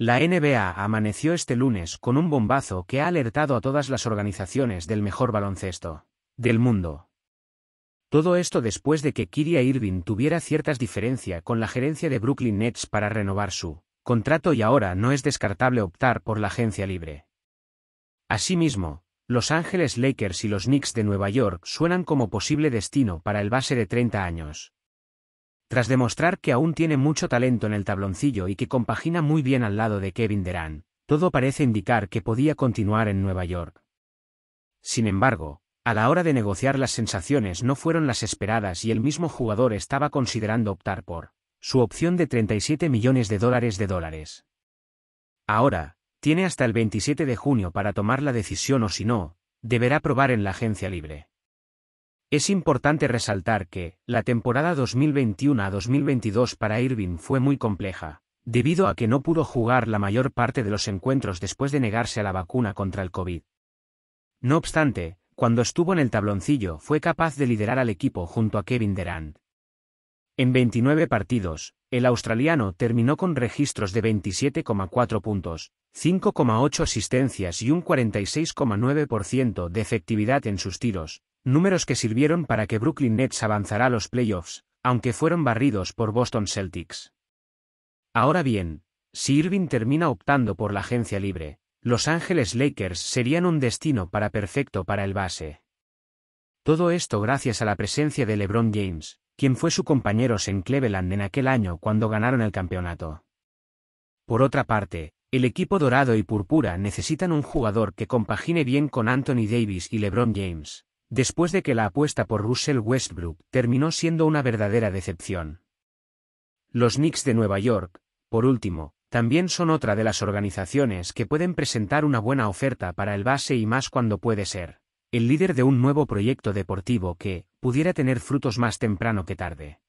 La NBA amaneció este lunes con un bombazo que ha alertado a todas las organizaciones del mejor baloncesto del mundo. Todo esto después de que Kyrie Irving tuviera ciertas diferencias con la gerencia de Brooklyn Nets para renovar su contrato y ahora no es descartable optar por la agencia libre. Asimismo, Los Ángeles Lakers y los Knicks de Nueva York suenan como posible destino para el base de 30 años, tras demostrar que aún tiene mucho talento en el tabloncillo y que compagina muy bien al lado de Kevin Durant, todo parece indicar que podía continuar en Nueva York. Sin embargo, a la hora de negociar las sensaciones no fueron las esperadas y el mismo jugador estaba considerando optar por su opción de 37 millones de dólares de dólares. Ahora, tiene hasta el 27 de junio para tomar la decisión o si no, deberá probar en la agencia libre. Es importante resaltar que, la temporada 2021 2022 para Irving fue muy compleja, debido a que no pudo jugar la mayor parte de los encuentros después de negarse a la vacuna contra el COVID. No obstante, cuando estuvo en el tabloncillo fue capaz de liderar al equipo junto a Kevin Durant. En 29 partidos, el australiano terminó con registros de 27,4 puntos, 5,8 asistencias y un 46,9% de efectividad en sus tiros, números que sirvieron para que Brooklyn Nets avanzara a los playoffs, aunque fueron barridos por Boston Celtics. Ahora bien, si Irving termina optando por la agencia libre, Los Ángeles Lakers serían un destino para perfecto para el base. Todo esto gracias a la presencia de LeBron James, quien fue su compañero en Cleveland en aquel año cuando ganaron el campeonato. Por otra parte, el equipo dorado y purpura necesitan un jugador que compagine bien con Anthony Davis y LeBron James después de que la apuesta por Russell Westbrook terminó siendo una verdadera decepción. Los Knicks de Nueva York, por último, también son otra de las organizaciones que pueden presentar una buena oferta para el base y más cuando puede ser el líder de un nuevo proyecto deportivo que pudiera tener frutos más temprano que tarde.